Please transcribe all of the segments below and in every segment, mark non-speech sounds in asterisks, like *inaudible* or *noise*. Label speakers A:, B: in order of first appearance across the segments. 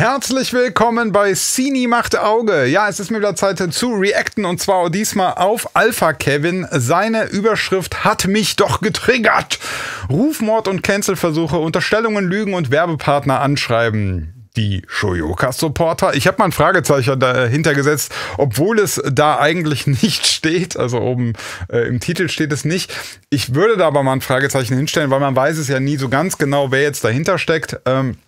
A: Herzlich willkommen bei Cini macht Auge. Ja, es ist mir wieder Zeit zu reacten und zwar diesmal auf Alpha Kevin. Seine Überschrift hat mich doch getriggert. Rufmord und Cancelversuche, Unterstellungen, Lügen und Werbepartner anschreiben die Shoyoka-Supporter. Ich habe mal ein Fragezeichen dahinter gesetzt, obwohl es da eigentlich *laughs* nicht steht. Also oben äh, im Titel steht es nicht. Ich würde da aber mal ein Fragezeichen hinstellen, weil man weiß es ja nie so ganz genau, wer jetzt dahinter steckt. Ähm,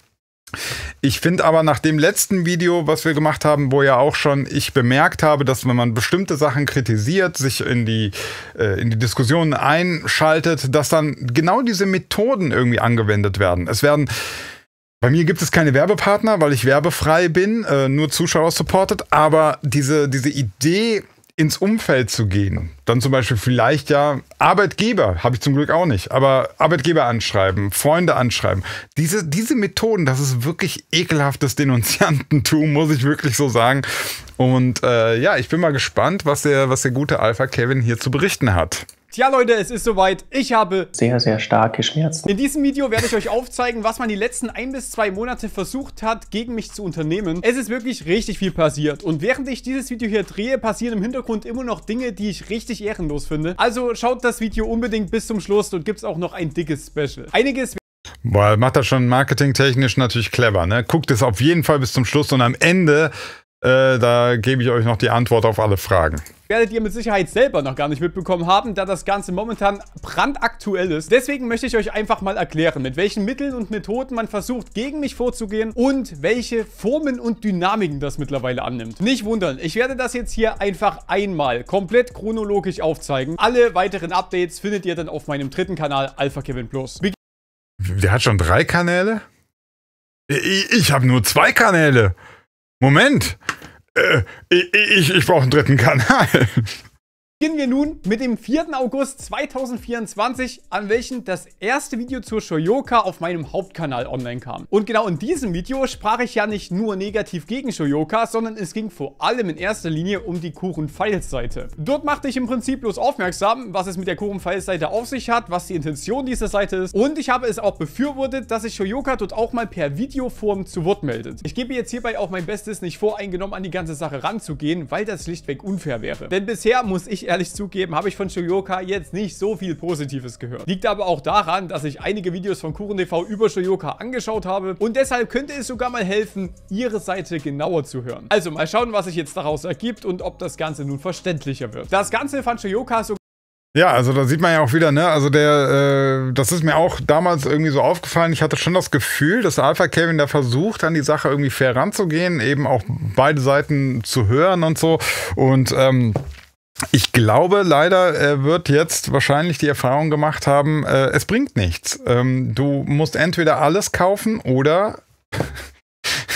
A: ich finde aber nach dem letzten Video, was wir gemacht haben, wo ja auch schon ich bemerkt habe, dass wenn man bestimmte Sachen kritisiert, sich in die, äh, in die Diskussionen einschaltet, dass dann genau diese Methoden irgendwie angewendet werden. Es werden bei mir gibt es keine Werbepartner, weil ich werbefrei bin, äh, nur Zuschauer supported, aber diese, diese Idee, ins Umfeld zu gehen. Dann zum Beispiel vielleicht ja Arbeitgeber, habe ich zum Glück auch nicht, aber Arbeitgeber anschreiben, Freunde anschreiben. Diese, diese Methoden, das ist wirklich ekelhaftes Denunziantentum, *laughs* muss ich wirklich so sagen. Und äh, ja, ich bin mal gespannt, was der, was der gute Alpha Kevin hier zu berichten hat.
B: Tja Leute, es ist soweit. Ich habe
A: sehr, sehr starke Schmerzen.
B: In diesem Video werde ich euch aufzeigen, was man die letzten ein bis zwei Monate versucht hat, gegen mich zu unternehmen. Es ist wirklich richtig viel passiert. Und während ich dieses Video hier drehe, passieren im Hintergrund immer noch Dinge, die ich richtig ehrenlos finde. Also schaut das Video unbedingt bis zum Schluss. und gibt es auch noch ein dickes Special. Einiges
A: Boah, macht das schon marketingtechnisch natürlich clever, ne? Guckt es auf jeden Fall bis zum Schluss und am Ende äh, da gebe ich euch noch die Antwort auf alle Fragen.
B: Werdet ihr mit Sicherheit selber noch gar nicht mitbekommen haben, da das Ganze momentan brandaktuell ist. Deswegen möchte ich euch einfach mal erklären, mit welchen Mitteln und Methoden man versucht, gegen mich vorzugehen und welche Formen und Dynamiken das mittlerweile annimmt. Nicht wundern, ich werde das jetzt hier einfach einmal komplett chronologisch aufzeigen. Alle weiteren Updates findet ihr dann auf meinem dritten Kanal Alpha Kevin Plus. Be
A: Der hat schon drei Kanäle? Ich, ich habe nur zwei Kanäle. Moment, äh, ich, ich, ich brauche einen dritten Kanal.
B: Beginnen wir nun mit dem 4. August 2024, an welchem das erste Video zur Shoyoka auf meinem Hauptkanal online kam. Und genau in diesem Video sprach ich ja nicht nur negativ gegen Shoyoka, sondern es ging vor allem in erster Linie um die Kuchen-Files-Seite. Dort machte ich im Prinzip bloß aufmerksam, was es mit der Kuchen-Files-Seite auf sich hat, was die Intention dieser Seite ist und ich habe es auch befürwortet, dass sich Shoyoka dort auch mal per Videoform zu Wort meldet. Ich gebe jetzt hierbei auch mein Bestes, nicht voreingenommen an die ganze Sache ranzugehen, weil das schlichtweg unfair wäre. Denn bisher muss ich ehrlich zugeben, habe ich von Shoyoka jetzt nicht so viel Positives gehört. Liegt aber auch daran, dass ich einige Videos von Kuren über Shoyoka angeschaut habe und deshalb könnte es sogar mal helfen, ihre Seite genauer zu hören. Also mal schauen, was sich jetzt daraus ergibt und ob das Ganze nun verständlicher wird. Das Ganze fand Shoyoka so
A: ja, also da sieht man ja auch wieder, ne, also der, äh, das ist mir auch damals irgendwie so aufgefallen. Ich hatte schon das Gefühl, dass Alpha Kevin da versucht, an die Sache irgendwie fair ranzugehen, eben auch beide Seiten zu hören und so. Und ähm, ich glaube, leider wird jetzt wahrscheinlich die Erfahrung gemacht haben, äh, es bringt nichts. Ähm, du musst entweder alles kaufen oder *laughs*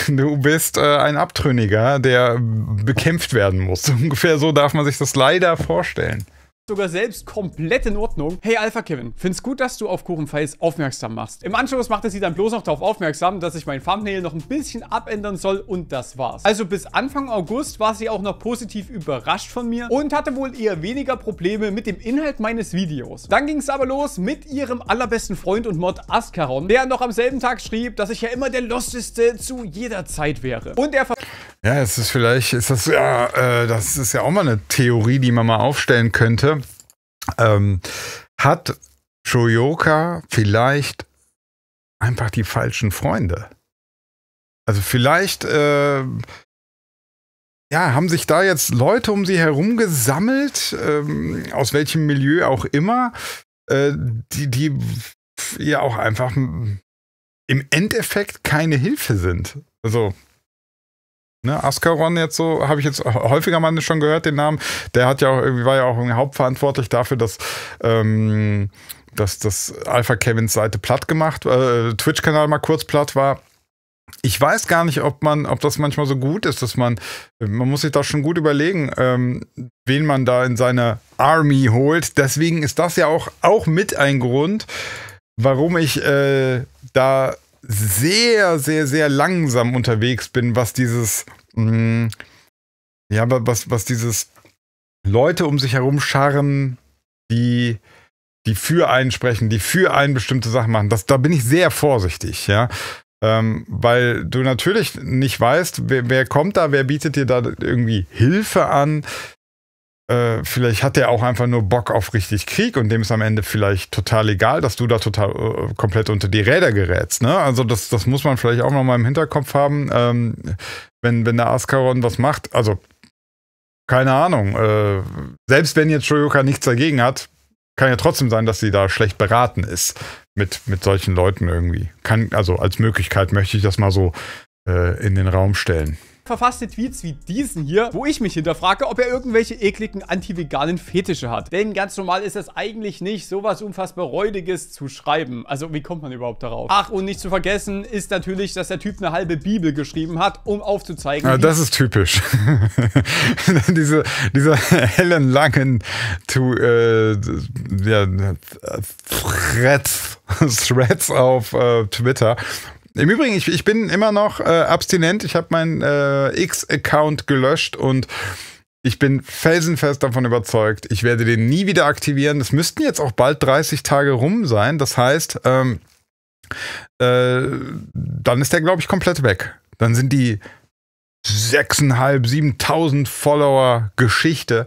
A: du bist äh, ein Abtrünniger, der bekämpft werden muss. *laughs* Ungefähr so darf man sich das leider vorstellen
B: sogar selbst komplett in Ordnung. Hey Alpha Kevin, find's gut, dass du auf Kuchenfiles aufmerksam machst. Im Anschluss machte sie dann bloß noch darauf aufmerksam, dass ich mein Thumbnail noch ein bisschen abändern soll und das war's. Also bis Anfang August war sie auch noch positiv überrascht von mir und hatte wohl eher weniger Probleme mit dem Inhalt meines Videos. Dann ging's aber los mit ihrem allerbesten Freund und Mod Ascaron, der noch am selben Tag schrieb, dass ich ja immer der Losteste zu jeder Zeit wäre. Und er ver...
A: Ja, es ist vielleicht, ist das ja, äh, das ist ja auch mal eine Theorie, die man mal aufstellen könnte. Ähm, hat Shoyoka vielleicht einfach die falschen Freunde? Also vielleicht äh, ja, haben sich da jetzt Leute um sie herum gesammelt, ähm, aus welchem Milieu auch immer, äh, die, die ihr auch einfach im Endeffekt keine Hilfe sind. Also Ne, Ascaron jetzt so, habe ich jetzt häufiger mal schon gehört, den Namen. Der hat ja auch irgendwie, war ja auch hauptverantwortlich dafür, dass, ähm, dass das Alpha Kevins Seite platt gemacht, äh, Twitch-Kanal mal kurz platt war. Ich weiß gar nicht, ob man, ob das manchmal so gut ist, dass man, man muss sich da schon gut überlegen, ähm, wen man da in seine Army holt. Deswegen ist das ja auch, auch mit ein Grund, warum ich äh, da sehr, sehr, sehr langsam unterwegs bin, was dieses, mh, mm, ja, was, was dieses Leute um sich herum scharren, die, die für einen sprechen, die für einen bestimmte Sachen machen. Das, da bin ich sehr vorsichtig, ja. Ähm, weil du natürlich nicht weißt, wer, wer kommt da, wer bietet dir da irgendwie Hilfe an, äh, vielleicht hat der auch einfach nur Bock auf richtig Krieg und dem ist am Ende vielleicht total egal, dass du da total äh, komplett unter die Räder gerätst. Ne? Also das, das muss man vielleicht auch nochmal im Hinterkopf haben, ähm, wenn, wenn der Ascaron was macht. Also keine Ahnung. Äh, selbst wenn jetzt Shoyoka nichts dagegen hat, kann ja trotzdem sein, dass sie da schlecht beraten ist mit, mit solchen Leuten irgendwie. Kann, also als Möglichkeit möchte ich das mal so äh, in den Raum stellen
B: verfasste Tweets wie diesen hier, wo ich mich hinterfrage, ob er irgendwelche ekligen anti-veganen Fetische hat. Denn ganz normal ist es eigentlich nicht, sowas unfassbar Räudiges zu schreiben. Also wie kommt man überhaupt darauf? Ach, und nicht zu vergessen ist natürlich, dass der Typ eine halbe Bibel geschrieben hat, um aufzuzeigen... Ja, das ist typisch.
A: *laughs* diese, diese hellen, langen to, äh, ja, Threads, Threads auf äh, Twitter, im Übrigen, ich, ich bin immer noch äh, abstinent. Ich habe meinen äh, X-Account gelöscht und ich bin felsenfest davon überzeugt, ich werde den nie wieder aktivieren. Das müssten jetzt auch bald 30 Tage rum sein. Das heißt, ähm, äh, dann ist der, glaube ich, komplett weg. Dann sind die 6.500, 7.000 Follower Geschichte.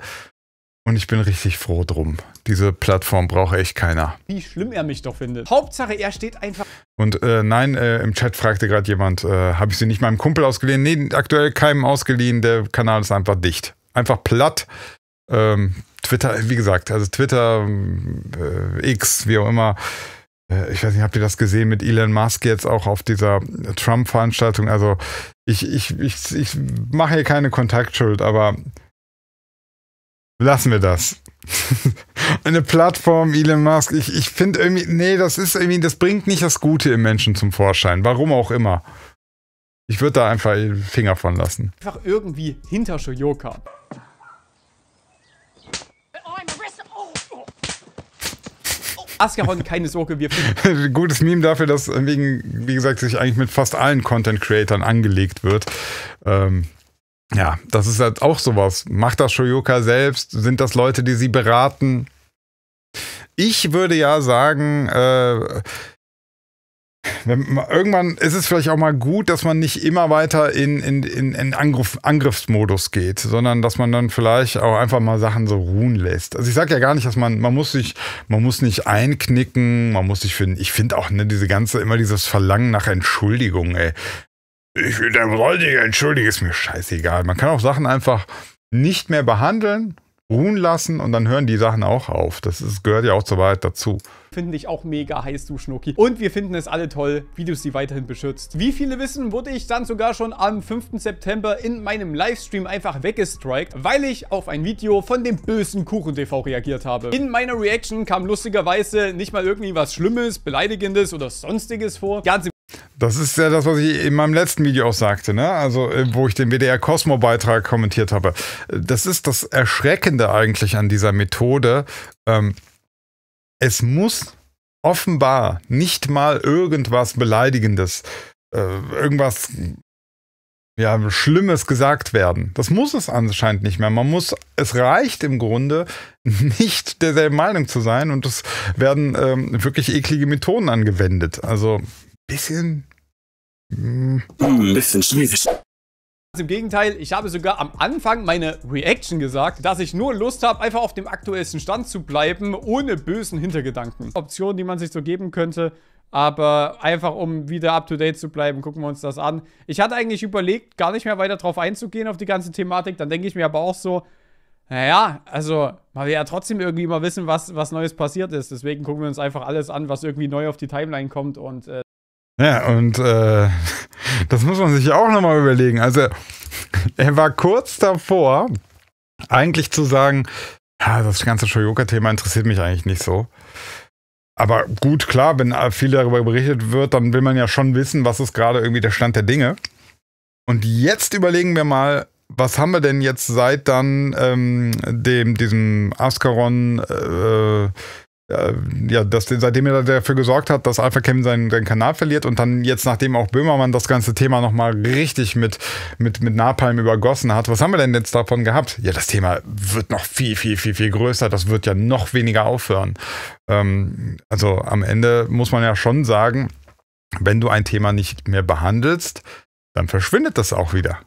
A: Und ich bin richtig froh drum. Diese Plattform braucht echt keiner. Wie
B: schlimm er mich doch findet. Hauptsache, er steht einfach.
A: Und äh, nein, äh, im Chat fragte gerade jemand, äh, habe ich sie nicht meinem Kumpel ausgeliehen? Nee, aktuell keinem ausgeliehen. Der Kanal ist einfach dicht. Einfach platt. Ähm, Twitter, wie gesagt, also Twitter, äh, X, wie auch immer. Äh, ich weiß nicht, habt ihr das gesehen mit Elon Musk jetzt auch auf dieser Trump-Veranstaltung? Also ich, ich, ich, ich mache hier keine Kontaktschuld, aber lassen wir das eine Plattform, Elon Musk. Ich, ich finde irgendwie, nee, das ist irgendwie, das bringt nicht das Gute im Menschen zum Vorschein. Warum auch immer. Ich würde da einfach Finger von lassen.
B: Einfach irgendwie hinter Shoyoka. Asgehorn,
A: keine Sorge, wir finden. *laughs* Gutes Meme dafür, dass äh, wegen, wie gesagt, sich eigentlich mit fast allen Content-Creatern angelegt wird. Ähm, ja, das ist halt auch sowas. Macht das Shoyoka selbst? Sind das Leute, die sie beraten? Ich würde ja sagen, äh, man, irgendwann ist es vielleicht auch mal gut, dass man nicht immer weiter in, in, in, in Angriff, Angriffsmodus geht, sondern dass man dann vielleicht auch einfach mal Sachen so ruhen lässt. Also ich sage ja gar nicht, dass man, man muss sich, man muss nicht einknicken, man muss sich finden. Ich finde auch ne, diese ganze, immer dieses Verlangen nach Entschuldigung, ey ich will wollte dich entschuldigen, ist mir scheißegal. Man kann auch Sachen einfach nicht mehr behandeln, ruhen lassen und dann hören die Sachen auch auf. Das ist, gehört ja auch zur Wahrheit dazu.
B: Finde ich auch mega heiß, du Schnucki. Und wir finden es alle toll, wie du sie weiterhin beschützt. Wie viele wissen, wurde ich dann sogar schon am 5. September in meinem Livestream einfach weggestrikt, weil ich auf ein Video von dem bösen Kuchen TV reagiert habe. In meiner Reaction kam lustigerweise nicht mal irgendwie was Schlimmes, Beleidigendes oder Sonstiges vor. Ganz
A: das ist ja das, was ich in meinem letzten Video auch sagte, ne? Also, äh, wo ich den WDR Cosmo Beitrag kommentiert habe. Das ist das Erschreckende eigentlich an dieser Methode. Ähm, es muss offenbar nicht mal irgendwas Beleidigendes, äh, irgendwas ja, Schlimmes gesagt werden. Das muss es anscheinend nicht mehr. Man muss, es reicht im Grunde, nicht derselben Meinung zu sein und es werden ähm, wirklich eklige Methoden angewendet. Also bisschen. Mm, hm, ein hm, bisschen schwierig.
B: Im Gegenteil, ich habe sogar am Anfang meine Reaction gesagt, dass ich nur Lust habe, einfach auf dem aktuellsten Stand zu bleiben, ohne bösen Hintergedanken. Optionen, die man sich so geben könnte, aber einfach um wieder up-to-date zu bleiben, gucken wir uns das an. Ich hatte eigentlich überlegt, gar nicht mehr weiter drauf einzugehen, auf die ganze Thematik. Dann denke ich mir aber auch so, naja, also man will ja trotzdem irgendwie mal wissen, was, was Neues passiert ist. Deswegen gucken wir uns einfach alles an, was irgendwie neu auf die Timeline kommt und... Äh
A: ja, und äh, *laughs* das muss man sich auch nochmal überlegen. Also, *laughs* er war kurz davor, eigentlich zu sagen, ja, das ganze Shoyoka-Thema interessiert mich eigentlich nicht so. Aber gut, klar, wenn viel darüber berichtet wird, dann will man ja schon wissen, was ist gerade irgendwie der Stand der Dinge. Und jetzt überlegen wir mal, was haben wir denn jetzt seit dann ähm, dem, diesem Ascaron äh, äh, ja, dass, seitdem er dafür gesorgt hat, dass Alpha Cam seinen, seinen Kanal verliert und dann jetzt, nachdem auch Böhmermann das ganze Thema nochmal richtig mit, mit, mit Napalm übergossen hat, was haben wir denn jetzt davon gehabt? Ja, das Thema wird noch viel, viel, viel, viel größer. Das wird ja noch weniger aufhören. Ähm, also am Ende muss man ja schon sagen, wenn du ein Thema nicht mehr behandelst, dann verschwindet das auch wieder.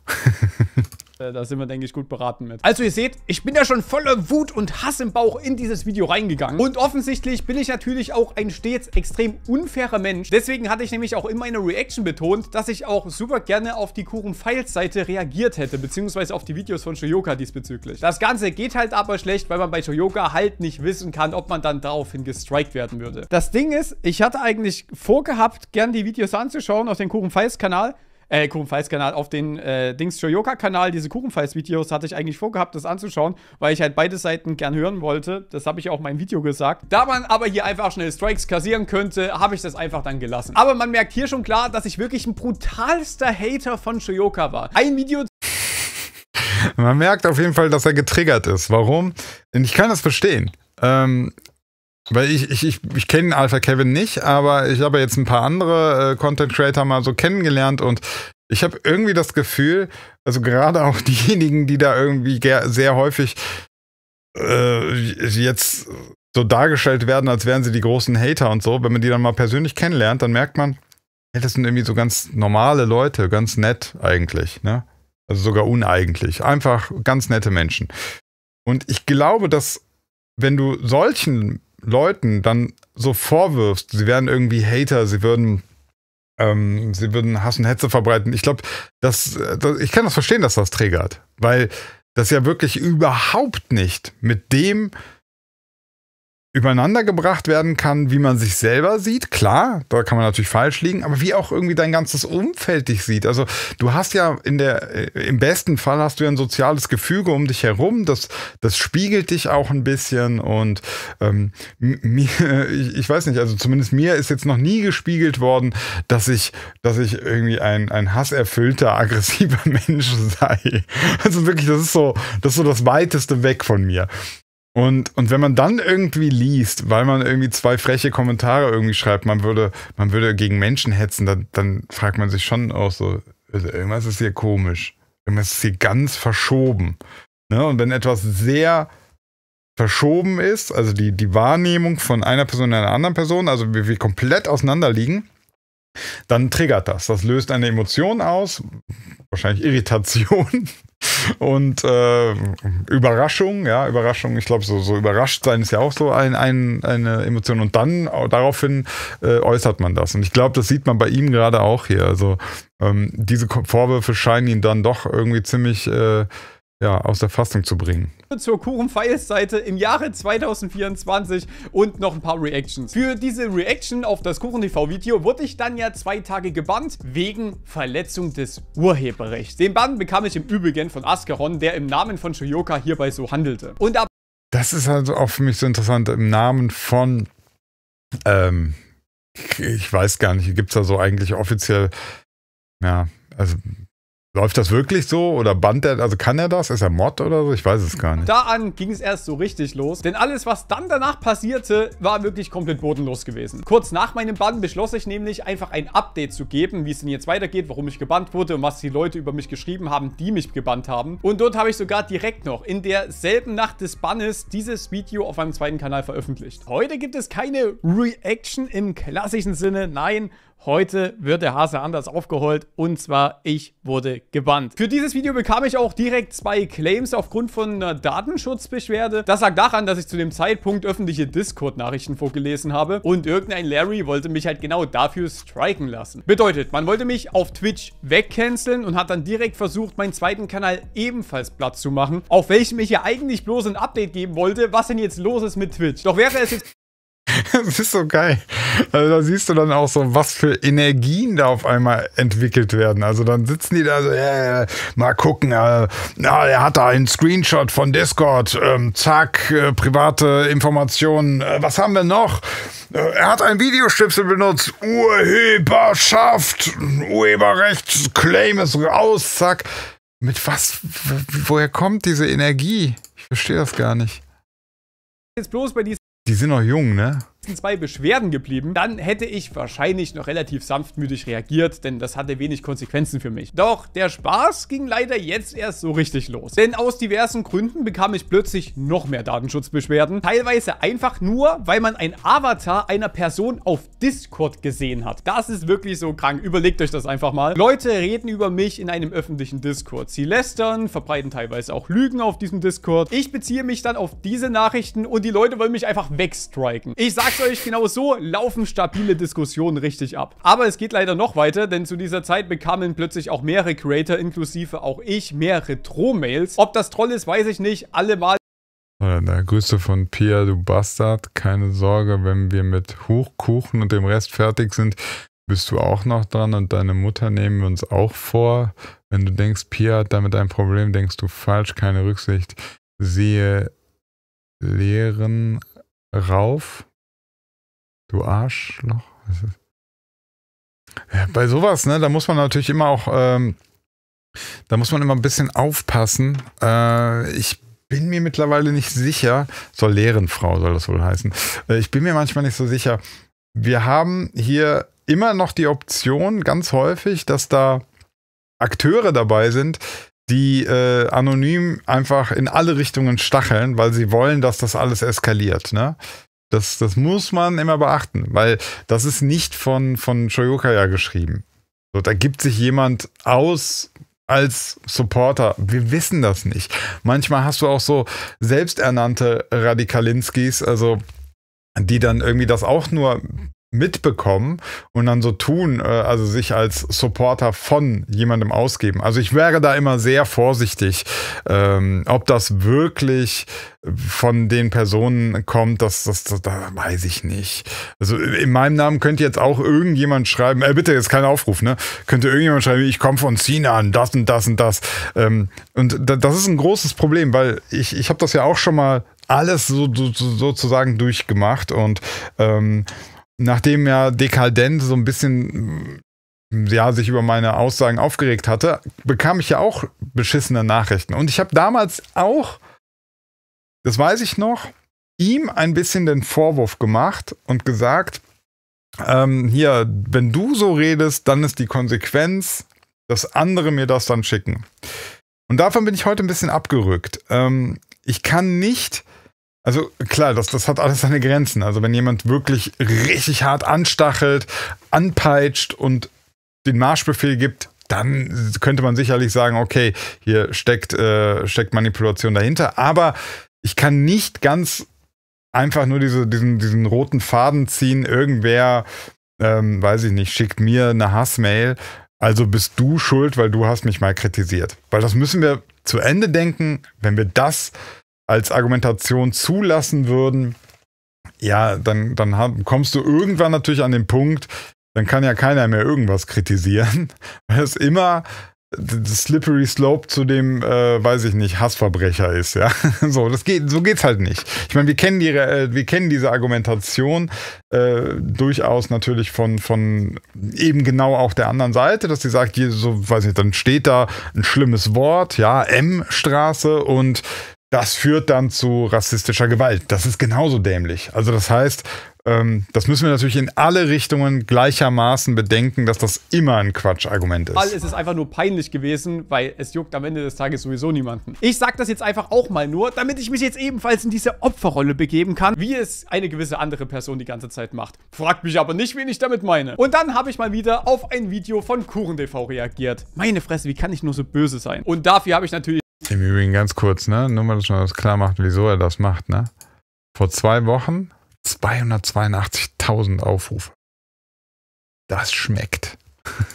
B: *laughs* Äh, da sind wir, denke ich, gut beraten mit. Also
A: ihr seht, ich
B: bin ja schon voller Wut und Hass im Bauch in dieses Video reingegangen. Und offensichtlich bin ich natürlich auch ein stets extrem unfairer Mensch. Deswegen hatte ich nämlich auch in meiner Reaction betont, dass ich auch super gerne auf die Kuchen Files Seite reagiert hätte, beziehungsweise auf die Videos von Shoyoka diesbezüglich. Das Ganze geht halt aber schlecht, weil man bei Shoyoka halt nicht wissen kann, ob man dann daraufhin gestrikt werden würde. Das Ding ist, ich hatte eigentlich vorgehabt, gern die Videos anzuschauen auf den Kuchen Files Kanal, äh, Kuchenfalls-Kanal, auf den äh, Dings Shoyoka-Kanal, diese Kuchenfalls-Videos hatte ich eigentlich vorgehabt, das anzuschauen, weil ich halt beide Seiten gern hören wollte. Das habe ich auch in meinem Video gesagt. Da man aber hier einfach schnell Strikes kassieren könnte, habe ich das einfach dann gelassen. Aber man merkt hier schon klar, dass ich wirklich ein brutalster Hater von Shoyoka war. Ein Video
A: man merkt auf jeden Fall, dass er getriggert ist. Warum? Ich kann das verstehen. Ähm, weil ich, ich, ich, ich kenne Alpha Kevin nicht, aber ich habe jetzt ein paar andere äh, Content Creator mal so kennengelernt und ich habe irgendwie das Gefühl, also gerade auch *laughs* diejenigen, die da irgendwie sehr häufig äh, jetzt so dargestellt werden, als wären sie die großen Hater und so, wenn man die dann mal persönlich kennenlernt, dann merkt man, hey, das sind irgendwie so ganz normale Leute, ganz nett eigentlich, ne? Also sogar uneigentlich. Einfach ganz nette Menschen. Und ich glaube, dass wenn du solchen Leuten dann so vorwirfst, sie wären irgendwie Hater, sie würden ähm, sie würden Hass und Hetze verbreiten. Ich glaube, das, das, ich kann das verstehen, dass das triggert, weil das ja wirklich überhaupt nicht mit dem übereinander gebracht werden kann, wie man sich selber sieht. Klar, da kann man natürlich falsch liegen, aber wie auch irgendwie dein ganzes Umfeld dich sieht. Also du hast ja in der, äh, im besten Fall hast du ja ein soziales Gefüge um dich herum. Das, das spiegelt dich auch ein bisschen und ähm, mir, *laughs* ich, weiß nicht, also zumindest mir ist jetzt noch nie gespiegelt worden, dass ich, dass ich irgendwie ein, ein hasserfüllter, *laughs* aggressiver Mensch sei. Also wirklich, das ist so, das ist so das weiteste weg von mir. Und, und wenn man dann irgendwie liest, weil man irgendwie zwei freche Kommentare irgendwie schreibt, man würde, man würde gegen Menschen hetzen, dann, dann fragt man sich schon auch so, also irgendwas ist hier komisch. Irgendwas ist hier ganz verschoben. Ne? Und wenn etwas sehr verschoben ist, also die, die Wahrnehmung von einer Person in einer anderen Person, also wir, wir komplett auseinanderliegen, dann triggert das. Das löst eine Emotion aus, wahrscheinlich Irritation *laughs* und äh, Überraschung, ja, Überraschung, ich glaube, so, so überrascht sein ist ja auch so ein, ein, eine Emotion und dann daraufhin äh, äußert man das. Und ich glaube, das sieht man bei ihm gerade auch hier. Also ähm, diese Vorwürfe scheinen ihn dann doch irgendwie ziemlich... Äh, ja, aus der Fassung zu bringen.
B: Zur Kurum Files Seite im Jahre 2024 und noch ein paar Reactions. Für diese Reaction auf das Kuchen TV Video wurde ich dann ja zwei Tage gebannt wegen Verletzung des Urheberrechts. Den Bann bekam ich im Übrigen von Askeron, der im Namen von Shoyoka hierbei so handelte. Und ab
A: das ist also auch für mich so interessant, im Namen von, ähm, ich weiß gar nicht, gibt es da so eigentlich offiziell, ja, also Läuft das wirklich so oder band er, also kann er das? Ist er Mod oder so? Ich weiß es gar nicht. Da
B: an ging es erst so richtig los, denn alles, was dann danach passierte, war wirklich komplett bodenlos gewesen. Kurz nach meinem Bann beschloss ich nämlich, einfach ein Update zu geben, wie es denn jetzt weitergeht, warum ich gebannt wurde und was die Leute über mich geschrieben haben, die mich gebannt haben. Und dort habe ich sogar direkt noch in derselben Nacht des Bannes dieses Video auf meinem zweiten Kanal veröffentlicht. Heute gibt es keine Reaction im klassischen Sinne, nein, Heute wird der Hase anders aufgeholt und zwar ich wurde gebannt. Für dieses Video bekam ich auch direkt zwei Claims aufgrund von einer Datenschutzbeschwerde. Das sagt daran, dass ich zu dem Zeitpunkt öffentliche Discord-Nachrichten vorgelesen habe und irgendein Larry wollte mich halt genau dafür striken lassen. Bedeutet, man wollte mich auf Twitch wegcanceln und hat dann direkt versucht, meinen zweiten Kanal ebenfalls platt zu machen, auf welchem ich ja eigentlich bloß ein Update geben wollte, was denn jetzt los ist mit Twitch. Doch wäre es jetzt
A: *laughs* Das ist so geil. Also da siehst du dann auch so, was für Energien da auf einmal entwickelt werden. Also dann sitzen die da so, äh, mal gucken, äh, na, er hat da einen Screenshot von Discord, ähm, zack, äh, private Informationen, äh, was haben wir noch? Äh, er hat ein Videostipsel benutzt, Urheberschaft, Urheberrechtsclaim ist raus, zack. Mit was, woher kommt diese Energie? Ich verstehe das gar nicht.
B: Jetzt bloß bei diesem
A: die sind noch jung, ne?
B: zwei Beschwerden geblieben, dann hätte ich wahrscheinlich noch relativ sanftmütig reagiert, denn das hatte wenig Konsequenzen für mich. Doch der Spaß ging leider jetzt erst so richtig los. Denn aus diversen Gründen bekam ich plötzlich noch mehr Datenschutzbeschwerden. Teilweise einfach nur, weil man ein Avatar einer Person auf Discord gesehen hat. Das ist wirklich so krank. Überlegt euch das einfach mal. Leute reden über mich in einem öffentlichen Discord. Sie lästern, verbreiten teilweise auch Lügen auf diesem Discord. Ich beziehe mich dann auf diese Nachrichten und die Leute wollen mich einfach wegstriken. Ich sage sag's euch, genau so laufen stabile Diskussionen richtig ab. Aber es geht leider noch weiter, denn zu dieser Zeit bekamen plötzlich auch mehrere Creator, inklusive auch ich, mehrere Drohmails. Ob das Troll ist, weiß ich nicht. Alle mal
A: na, Grüße von Pia, du Bastard. Keine Sorge, wenn wir mit Huchkuchen und dem Rest fertig sind, bist du auch noch dran und deine Mutter nehmen wir uns auch vor. Wenn du denkst, Pia hat damit ein Problem, denkst du falsch, keine Rücksicht. Siehe Lehren rauf. Du Arschloch. Ja, bei sowas, ne, da muss man natürlich immer auch, ähm, da muss man immer ein bisschen aufpassen. Äh, ich bin mir mittlerweile nicht sicher, soll Lehrenfrau soll das wohl heißen. Äh, ich bin mir manchmal nicht so sicher. Wir haben hier immer noch die Option, ganz häufig, dass da Akteure dabei sind, die äh, anonym einfach in alle Richtungen stacheln, weil sie wollen, dass das alles eskaliert. Ne? Das, das muss man immer beachten, weil das ist nicht von, von Shoyoka ja geschrieben. So, da gibt sich jemand aus als Supporter. Wir wissen das nicht. Manchmal hast du auch so selbsternannte Radikalinskis, also die dann irgendwie das auch nur mitbekommen und dann so tun, äh, also sich als Supporter von jemandem ausgeben. Also ich wäre da immer sehr vorsichtig, ähm, ob das wirklich von den Personen kommt, das, das, das, das weiß ich nicht. Also in meinem Namen könnte jetzt auch irgendjemand schreiben, äh, bitte, jetzt kein Aufruf, ne? Könnte irgendjemand schreiben, ich komme von China an, das und das und das. Ähm, und das ist ein großes Problem, weil ich, ich habe das ja auch schon mal alles so, so, sozusagen durchgemacht und ähm, nachdem ja Dekadent so ein bisschen ja, sich über meine Aussagen aufgeregt hatte, bekam ich ja auch beschissene Nachrichten. Und ich habe damals auch, das weiß ich noch, ihm ein bisschen den Vorwurf gemacht und gesagt, ähm, hier, wenn du so redest, dann ist die Konsequenz, dass andere mir das dann schicken. Und davon bin ich heute ein bisschen abgerückt. Ähm, ich kann nicht also klar, das, das hat alles seine Grenzen. Also wenn jemand wirklich richtig hart anstachelt, anpeitscht und den Marschbefehl gibt, dann könnte man sicherlich sagen, okay, hier steckt, äh, steckt Manipulation dahinter. Aber ich kann nicht ganz einfach nur diese, diesen, diesen roten Faden ziehen, irgendwer, ähm, weiß ich nicht, schickt mir eine Hassmail, also bist du schuld, weil du hast mich mal kritisiert. Weil das müssen wir zu Ende denken, wenn wir das äh, als Argumentation zulassen würden, ja, dann, dann kommst du irgendwann natürlich an den Punkt, dann kann ja keiner mehr irgendwas kritisieren, *laughs* weil es immer Slippery Slope zu dem, äh, weiß ich nicht, Hassverbrecher ist, ja. *laughs* So, das geht, so geht's halt nicht. Ich meine, wir kennen die, äh, wir kennen diese Argumentation äh, durchaus natürlich von, von eben genau auch der anderen Seite, dass sie sagt, so, weiß ich, dann steht da ein schlimmes Wort, ja, M-Straße und das führt dann zu rassistischer Gewalt. Das ist genauso dämlich. Also das heißt, ähm, das müssen wir natürlich in alle Richtungen gleichermaßen bedenken, dass das immer ein Quatschargument ist. Weil es
B: ist einfach nur peinlich gewesen, weil es juckt am Ende des Tages sowieso niemanden. Ich sag das jetzt einfach auch mal nur, damit ich mich jetzt ebenfalls in diese Opferrolle begeben kann, wie es eine gewisse andere Person die ganze Zeit macht. Fragt mich aber nicht, wen ich damit meine. Und dann habe ich mal wieder auf ein Video von KuchenTV reagiert. Meine Fresse, wie kann ich nur so böse sein? Und dafür habe ich natürlich
A: im Übrigen ganz kurz, ne? Nur mal, dass man das klar macht, wieso er das macht, ne? Vor zwei Wochen 282.000 Aufrufe. Das schmeckt.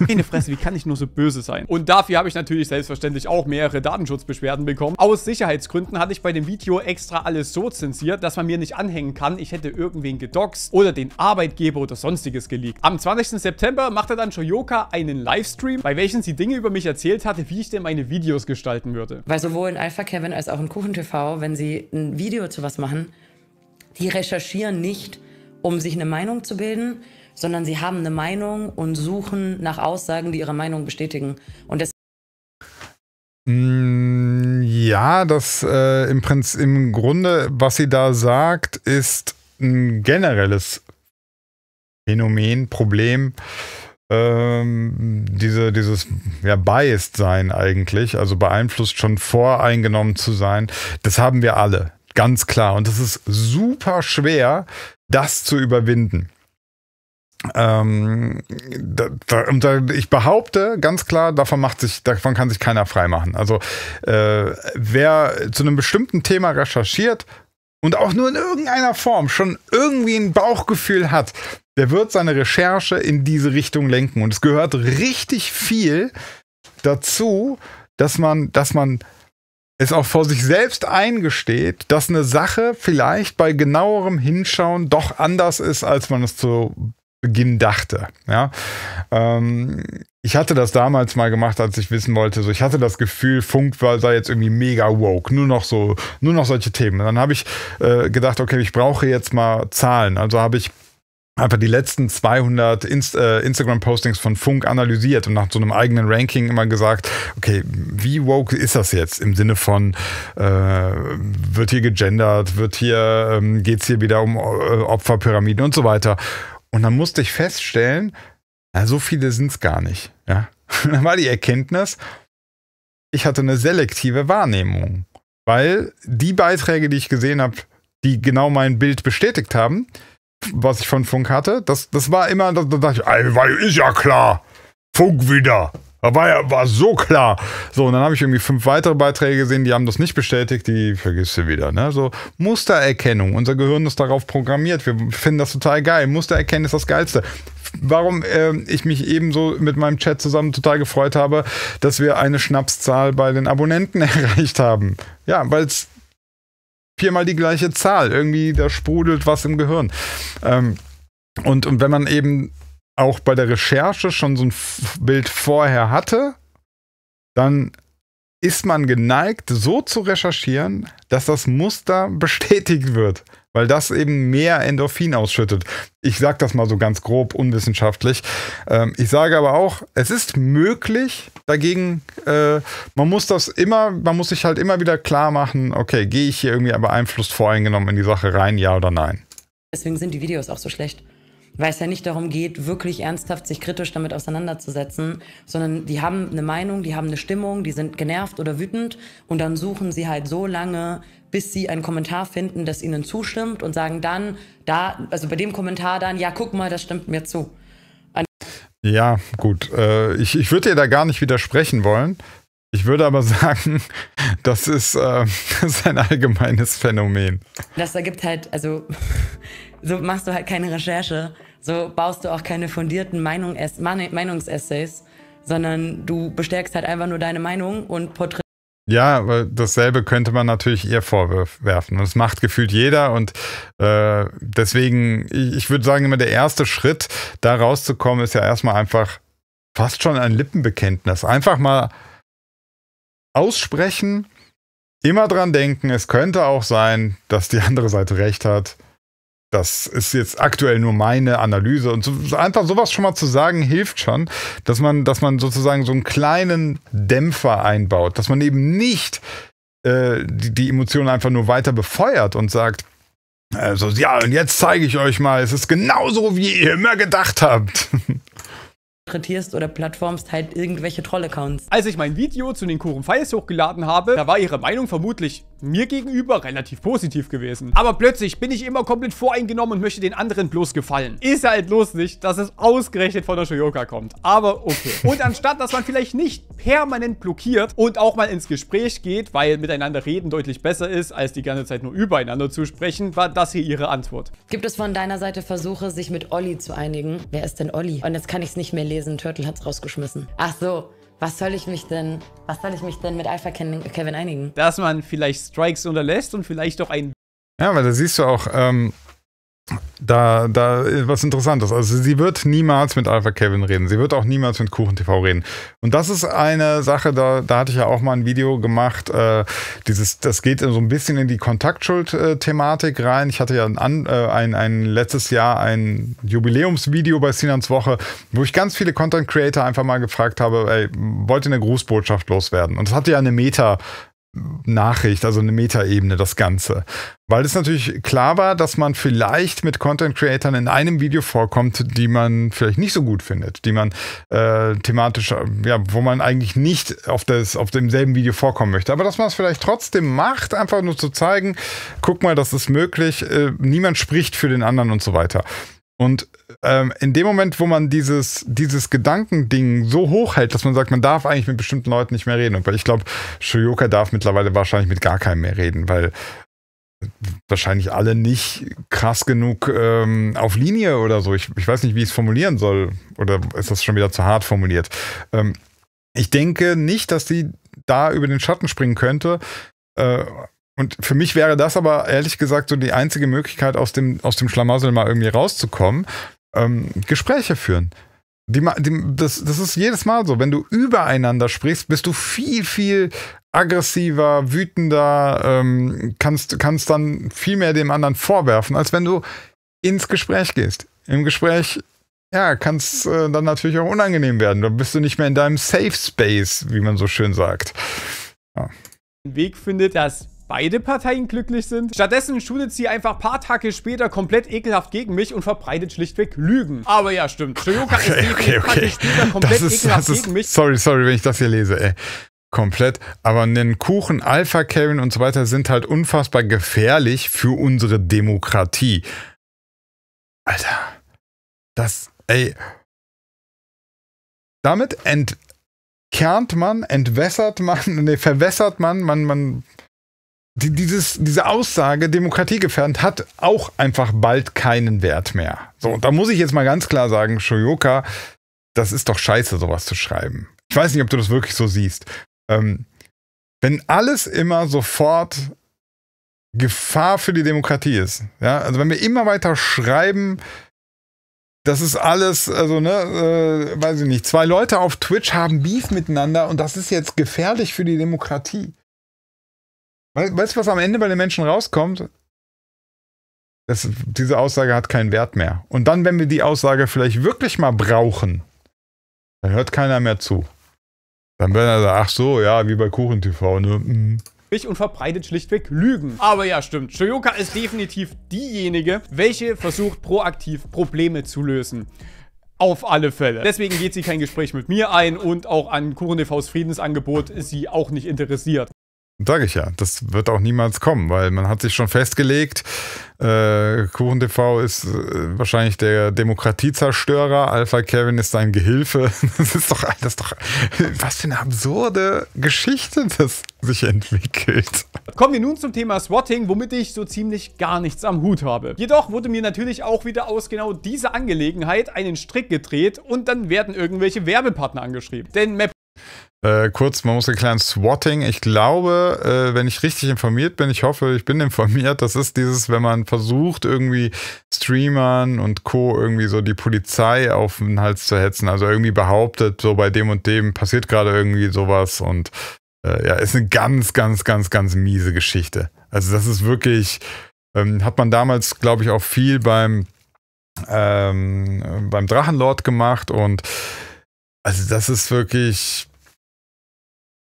A: Meine *laughs* Fresse, wie
B: kann ich nur so böse sein? Und dafür habe ich natürlich selbstverständlich auch mehrere Datenschutzbeschwerden bekommen. Aus Sicherheitsgründen hatte ich bei dem Video extra alles so zensiert, dass man mir nicht anhängen kann, ich hätte irgendwen gedoxt oder den Arbeitgeber oder sonstiges geleakt. Am 20. September machte dann Shoyoka einen Livestream, bei welchem sie Dinge über mich erzählt hatte, wie ich denn meine Videos gestalten würde.
C: Weil sowohl in Alpha Kevin als auch in Kuchen TV, wenn sie ein Video zu was machen, die recherchieren nicht, um sich eine Meinung zu bilden, sondern sie haben eine Meinung und suchen nach Aussagen, die ihre Meinung bestätigen. Und das
A: mm, ja, das äh, im, Prinzip, im Grunde, was sie da sagt, ist ein generelles Phänomen, Problem, ähm, diese, dieses ja, Biased sein eigentlich, also beeinflusst schon voreingenommen zu sein, das haben wir alle, ganz klar. Und es ist super schwer, das zu überwinden. Ähm, da, da, ich behaupte ganz klar, davon, macht sich, davon kann sich keiner freimachen. Also äh, wer zu einem bestimmten Thema recherchiert und auch nur in irgendeiner Form schon irgendwie ein Bauchgefühl hat, der wird seine Recherche in diese Richtung lenken. Und es gehört richtig viel dazu, dass man, dass man es auch vor sich selbst eingesteht, dass eine Sache vielleicht bei genauerem Hinschauen doch anders ist, als man es zu Beginn dachte. Ja? Ähm, ich hatte das damals mal gemacht, als ich wissen wollte, so ich hatte das Gefühl, Funk war, sei jetzt irgendwie mega woke, nur noch so, nur noch solche Themen. Und dann habe ich äh, gedacht, okay, ich brauche jetzt mal Zahlen. Also habe ich einfach die letzten 200 Inst äh, Instagram-Postings von Funk analysiert und nach so einem eigenen Ranking immer gesagt, okay, wie woke ist das jetzt im Sinne von, äh, wird hier gegendert, wird hier, ähm, geht es hier wieder um äh, Opferpyramiden und so weiter. Und dann musste ich feststellen, na, so viele sind es gar nicht. Ja? *laughs* dann war die Erkenntnis, ich hatte eine selektive Wahrnehmung, weil die Beiträge, die ich gesehen habe, die genau mein Bild bestätigt haben, was ich von Funk hatte, das, das war immer, da, da dachte ich, ist ja klar, Funk wieder. War ja war so klar. So, und dann habe ich irgendwie fünf weitere Beiträge gesehen, die haben das nicht bestätigt, die vergisst du wieder. Ne? So, Mustererkennung. Unser Gehirn ist darauf programmiert. Wir finden das total geil. Mustererkennung ist das Geilste. Warum äh, ich mich ebenso mit meinem Chat zusammen total gefreut habe, dass wir eine Schnapszahl bei den Abonnenten *laughs* erreicht haben. Ja, weil es viermal die gleiche Zahl. Irgendwie, da sprudelt was im Gehirn. Ähm, und, und wenn man eben auch bei der Recherche schon so ein Bild vorher hatte, dann ist man geneigt, so zu recherchieren, dass das Muster *laughs* bestätigt wird, weil das eben mehr Endorphin ausschüttet. Ich sage das mal so ganz grob unwissenschaftlich. Ähm, ich sage aber auch, es ist möglich, dagegen, äh, man muss das immer, man muss sich halt immer wieder klar machen, okay, gehe ich hier irgendwie beeinflusst voreingenommen in die Sache rein, ja oder nein.
C: Deswegen sind die Videos auch so schlecht weil es ja nicht darum geht, wirklich ernsthaft sich kritisch damit auseinanderzusetzen, sondern die haben eine Meinung, die haben eine Stimmung, die sind genervt oder wütend und dann suchen sie halt so lange, bis sie einen Kommentar finden, das ihnen zustimmt und sagen dann, da, also bei dem Kommentar dann, ja, guck mal, das stimmt mir zu.
A: ja, gut. Äh, ich, ich würde dir da gar nicht widersprechen wollen. Ich würde aber *laughs* sagen, das ist, äh, *laughs* das ist ein allgemeines Phänomen.
C: Das ergibt halt, also *laughs* so machst du halt keine Recherche. So baust du auch keine fundierten Meinung es Meinungsessays, sondern du bestärkst halt einfach nur deine Meinung und porträtierst.
A: Ja, aber dasselbe könnte man natürlich ihr vorwerfen. Und das macht gefühlt jeder. Und äh, deswegen, ich, ich würde sagen, immer der erste Schritt, da rauszukommen, ist ja erstmal einfach fast schon ein Lippenbekenntnis. Einfach mal aussprechen, immer dran denken, es könnte auch sein, dass die andere Seite recht hat. Das ist jetzt aktuell nur meine Analyse. Und so, einfach sowas schon mal zu sagen, hilft schon, dass man, dass man sozusagen so einen kleinen Dämpfer einbaut, dass man eben nicht äh, die, die Emotionen einfach nur weiter befeuert und sagt, also, ja, und jetzt zeige ich euch mal, es ist genauso, wie ihr immer gedacht habt. *laughs*
C: porträtierst oder plattformst halt irgendwelche Troll-Accounts. Als
B: ich mein Video zu den Kuchen Files hochgeladen habe, da war ihre Meinung vermutlich mir gegenüber relativ positiv gewesen. Aber plötzlich bin ich immer komplett voreingenommen und möchte den anderen bloß gefallen. Ist ja halt lustig, dass es ausgerechnet von der Shoyoka kommt. Aber okay. *laughs* und anstatt, dass man vielleicht nicht permanent blockiert und auch mal ins Gespräch geht, weil miteinander reden deutlich besser ist, als die ganze Zeit nur übereinander zu sprechen, war das hier ihre Antwort.
C: Gibt es von deiner Seite Versuche, sich mit Olli zu einigen? Wer ist denn Olli? Und jetzt kann ich es nicht mehr lesen gelesen, Turtle hat's rausgeschmissen. Ach so, was soll ich mich denn, was soll ich mich denn mit Alpha Kevin einigen? Dass man
B: vielleicht Strikes unterlässt und vielleicht doch
A: einen... Ja, weil da siehst du auch, ähm, da, da was Interessantes. Also sie wird niemals mit Alpha Kevin reden. Sie wird auch niemals mit Kuchen TV reden. Und das ist eine Sache, da, da hatte ich ja auch mal ein Video gemacht. Äh, dieses, das geht so ein bisschen in die Kontaktschuld-Thematik rein. Ich hatte ja ein, äh, ein, ein letztes Jahr ein Jubiläumsvideo bei Sinans Woche, wo ich ganz viele Content Creator einfach mal gefragt habe, ey, wollt ihr eine Grußbotschaft loswerden? Und das hatte ja eine Meta, Nachricht, also eine Metaebene, das Ganze. Weil es natürlich klar war, dass man vielleicht mit Content-Creatern in einem Video vorkommt, die man vielleicht nicht so gut findet, die man äh, thematisch, äh, ja, wo man eigentlich nicht auf, das, auf demselben Video vorkommen möchte. Aber dass man es vielleicht trotzdem macht, einfach nur zu zeigen, guck mal, das ist möglich, äh, niemand spricht für den anderen und so weiter. Und ähm, in dem Moment, wo man dieses, dieses Gedankending so hoch hält, dass man sagt, man darf eigentlich mit bestimmten Leuten nicht mehr reden. Und ich glaube, Shoyoka darf mittlerweile wahrscheinlich mit gar keinem mehr reden, weil wahrscheinlich alle nicht krass genug ähm, auf Linie oder so. Ich, ich weiß nicht, wie ich es formulieren soll. Oder ist das schon wieder zu hart formuliert? Ähm, ich denke nicht, dass sie da über den Schatten springen könnte. Äh, und für mich wäre das aber ehrlich gesagt so die einzige Möglichkeit, aus dem, aus dem Schlamassel mal irgendwie rauszukommen. Ähm, Gespräche führen. Die, die, das, das ist jedes Mal so. Wenn du übereinander sprichst, bist du viel, viel aggressiver, wütender, ähm, kannst, kannst dann viel mehr dem anderen vorwerfen, als wenn du ins Gespräch gehst. Im Gespräch, ja, kann es äh, dann natürlich auch unangenehm werden. Da bist du nicht mehr in deinem Safe Space, wie man so schön sagt. Ja. Einen Weg findet, dass beide Parteien glücklich
B: sind. Stattdessen shootet sie einfach paar Tage später komplett ekelhaft gegen mich und verbreitet schlichtweg Lügen. Aber ja, stimmt. Shoyoka okay, ist okay, okay. komplett das ist, ekelhaft ist, gegen
A: mich. Sorry, sorry, wenn ich das hier lese, ey komplett. Aber einen Kuchen, Alpha Karen und so weiter sind halt unfassbar gefährlich für unsere Demokratie. Alter, das, ey. Damit entkernt man, entwässert man, ne, verwässert man, man, man die, dieses, diese Aussage demokratiegefährdend hat auch einfach bald keinen Wert mehr. So, und da muss ich jetzt mal ganz klar sagen, Shoyoka, das ist doch scheiße, sowas zu schreiben. Ich weiß nicht, ob du das wirklich so siehst. Ähm, wenn alles immer sofort Gefahr für die Demokratie ist, ja, also wenn wir immer weiter schreiben, das ist alles, also ne, äh, weiß ich nicht, zwei Leute auf Twitch haben Beef miteinander und das ist jetzt gefährlich für die Demokratie. Weißt du, was am Ende bei den Menschen rauskommt? Das, diese Aussage hat keinen Wert mehr. Und dann, wenn wir die Aussage vielleicht wirklich mal brauchen, dann hört keiner mehr zu. Dann werden er sagen, ach so, ja, wie bei KuchenTV, ne? Mhm
B: und verbreitet schlichtweg Lügen. Aber ja, stimmt. Shoyoka ist definitiv diejenige, welche versucht proaktiv Probleme zu lösen. Auf alle Fälle. Deswegen geht sie kein Gespräch mit mir ein und auch an KuchenTVs Friedensangebot ist sie auch nicht interessiert.
A: Sage ich ja, das wird auch niemals kommen, weil man hat sich schon festgelegt, äh, Kuchen TV ist äh, wahrscheinlich der Demokratiezerstörer, Alpha Kevin ist sein Gehilfe. *laughs* Das ist doch, das ist doch, was für eine absurde Geschichte das sich entwickelt. Kommen wir nun zum Thema Swatting, womit
B: ich so ziemlich gar nichts am Hut habe. Jedoch wurde mir natürlich auch wieder aus genau dieser Angelegenheit einen Strick gedreht und dann werden irgendwelche Werbepartner angeschrieben. Denn Map
A: äh, kurz, man muss einen kleinen Swatting. Ich glaube, äh, wenn ich richtig informiert bin, ich hoffe, ich bin *laughs* informiert, das ist dieses, wenn man versucht, irgendwie Streamern und Co. irgendwie so die Polizei auf den Hals zu hetzen. Also irgendwie behauptet, so bei dem und dem passiert gerade irgendwie sowas und äh, ja, ist eine ganz, ganz, ganz, ganz miese Geschichte. Also das ist wirklich, ähm, hat man damals, glaube ich, auch viel beim, ähm, beim Drachenlord gemacht und also das ist wirklich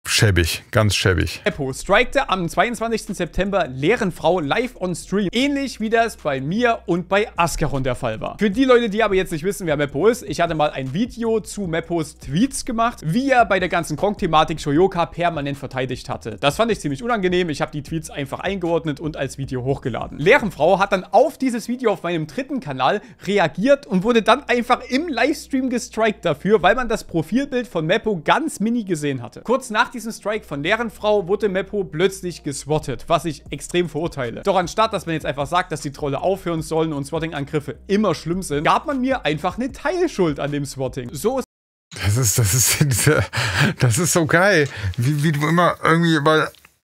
A: Schäbig, ganz schäbig.
B: Eppo strikte am 22. September Leerenfrau live on stream. Ähnlich wie das bei mir und bei Ascaron der Fall war. Für die Leute, die aber jetzt nicht wissen, wer Meppo ist, ich hatte mal ein Video zu Meppos Tweets gemacht, wie er bei der ganzen Kronk-Thematik Shoyoka permanent verteidigt hatte. Das fand ich ziemlich unangenehm. Ich habe die Tweets einfach eingeordnet und als Video hochgeladen. Leerenfrau hat dann auf dieses Video auf meinem dritten Kanal reagiert und wurde dann einfach im Livestream gestrikt dafür, weil man das Profilbild von Meppo ganz mini gesehen hatte. Kurz nach diesem Strike von deren Frau wurde Meppo plötzlich geswattet, was ich extrem verurteile. Doch anstatt, dass man jetzt einfach sagt, dass die Trolle aufhören sollen und Swatting-Angriffe immer schlimm sind, gab man mir einfach
A: eine Teilschuld an dem Swatting. So ist das ist, das ist, *laughs* das ist so geil, wie, wie du immer irgendwie weil,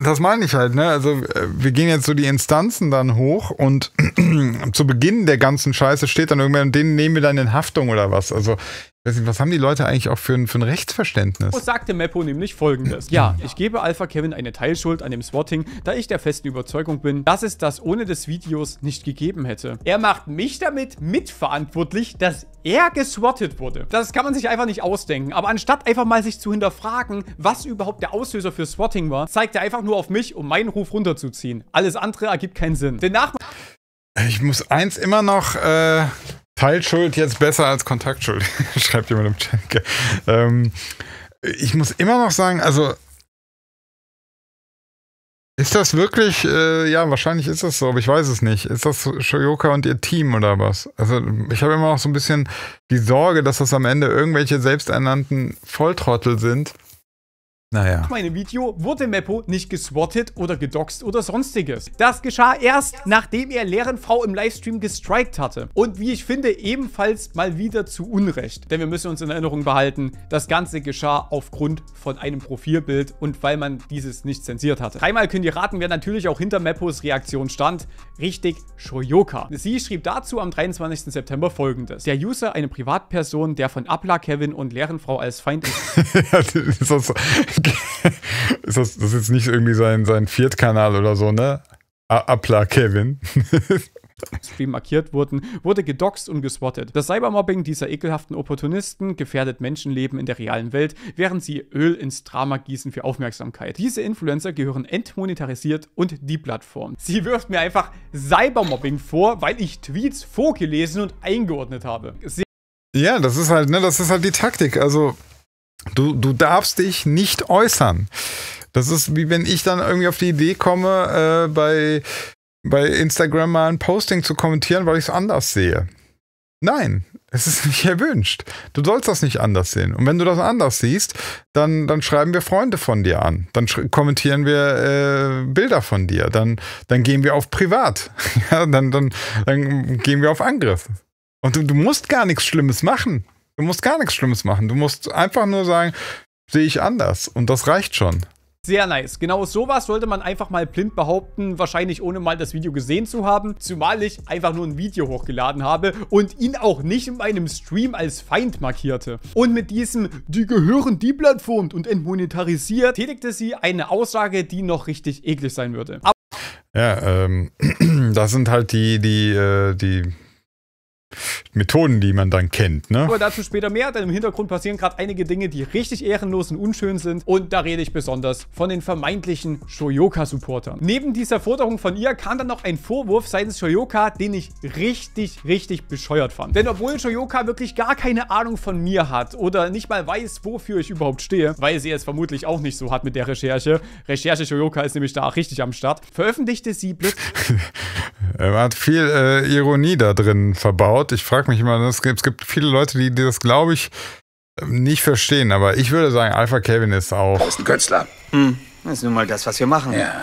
A: das meine ich halt, ne? Also, äh, wir gehen jetzt so die Instanzen dann hoch und *clears throat* zu Beginn der ganzen Scheiße steht dann irgendwann, den nehmen wir dann in Haftung oder was. Also, was haben die Leute eigentlich auch für ein, für ein Rechtsverständnis? Und
B: sagte Meppo nämlich folgendes. Ja, ich gebe Alpha Kevin eine Teilschuld an dem Swatting, da ich der festen Überzeugung bin, dass es das ohne des Videos nicht gegeben hätte. Er macht mich damit mitverantwortlich, dass er geswattet wurde. Das kann man sich einfach nicht ausdenken. Aber anstatt einfach mal sich zu hinterfragen, was überhaupt der Auslöser für Swatting war, zeigt er einfach nur auf mich, um meinen Ruf runterzuziehen. Alles andere ergibt
A: keinen Sinn. Danach... Ich muss eins immer noch... Äh Teilschuld jetzt besser als Kontaktschuld, *laughs* schreibt jemand im Chat. Ähm, ich muss immer noch sagen, also ist das wirklich, äh, ja, wahrscheinlich ist das so, aber ich weiß es nicht. Ist das Shoyoka und ihr Team oder was? Also ich habe immer noch so ein bisschen die Sorge, dass das am Ende irgendwelche selbsternannten Volltrottel sind, naja. Nach
B: meinem Video wurde Meppo nicht geswattet oder gedoxt oder sonstiges. Das geschah erst, nachdem er Lehren Frau im Livestream gestrikt hatte. Und wie ich finde, ebenfalls mal wieder zu Unrecht. Denn wir müssen uns in Erinnerung behalten, das Ganze geschah aufgrund von einem Profilbild und weil man dieses nicht zensiert hatte. Dreimal könnt ihr raten, wer natürlich auch hinter Meppos Reaktion stand. Richtig, Shoyoka. Sie schrieb dazu am 23. September folgendes. Der User, eine Privatperson, der von Abla Kevin und Lehren Frau als Feind... *laughs*
A: ist. *laughs* ist das, das ist jetzt nicht irgendwie sein, sein Viertkanal oder so, ne? Appla Kevin. Stream *laughs* markiert wurden, wurde gedoxt und geswattet. Das Cybermobbing
B: dieser ekelhaften Opportunisten gefährdet Menschenleben in der realen Welt, während sie Öl ins Drama gießen für Aufmerksamkeit. Diese Influencer gehören entmonetarisiert und die Plattform. Sie wirft mir einfach Cybermobbing vor, weil ich Tweets vorgelesen und eingeordnet habe. Sie
A: ja, das ist halt, ne, das ist halt die Taktik. Also Du, du darfst dich nicht äußern. Das ist wie wenn ich dann irgendwie auf die Idee komme, äh, bei, bei Instagram mal ein Posting zu kommentieren, weil ich es anders sehe. Nein, es ist nicht erwünscht. Du sollst das nicht anders sehen. Und wenn du das anders siehst, dann, dann schreiben wir Freunde von dir an. Dann kommentieren wir äh, Bilder von dir. Dann, dann gehen wir auf Privat. *laughs* dann, dann, dann gehen wir auf Angriff. Und du, du musst gar nichts Schlimmes machen. Du musst gar nichts Schlimmes machen. Du musst einfach nur sagen, sehe ich anders. Und das reicht schon.
B: Sehr nice. Genau sowas sollte man einfach mal blind behaupten, wahrscheinlich ohne mal das Video gesehen zu haben, zumal ich einfach nur ein Video hochgeladen habe und ihn auch nicht in meinem Stream als Feind markierte. Und mit diesem, die gehören deplattformt und entmonetarisiert, tätigte sie eine Aussage, die noch richtig eklig sein würde. Aber
A: ja, ähm, *clears throat* das sind halt die, die, äh, die Methoden, die man dann kennt, ne? Aber
B: dazu später mehr, denn im Hintergrund passieren gerade einige Dinge, die richtig ehrenlos und unschön sind. Und da rede ich besonders von den vermeintlichen Shoyoka-Supportern. Neben dieser Forderung von ihr kam dann noch ein Vorwurf seitens Shoyoka, den ich richtig, richtig bescheuert fand. Denn obwohl Shoyoka wirklich gar keine Ahnung von mir hat oder nicht mal weiß, wofür ich überhaupt stehe, weil sie es vermutlich auch nicht so hat mit der Recherche. Recherche Shoyoka ist nämlich da richtig am Start. Veröffentlichte sie *laughs* plötzlich...
A: Er hat viel äh, Ironie da drin verbaut. Ich frage mich immer, es gibt, es gibt viele Leute, die, die das, glaube ich, ähm, nicht verstehen. Aber ich würde sagen, Alpha Kevin ist auch. Ist ein Künstler.
B: Hm, das ist nun mal das, was wir machen. Ja.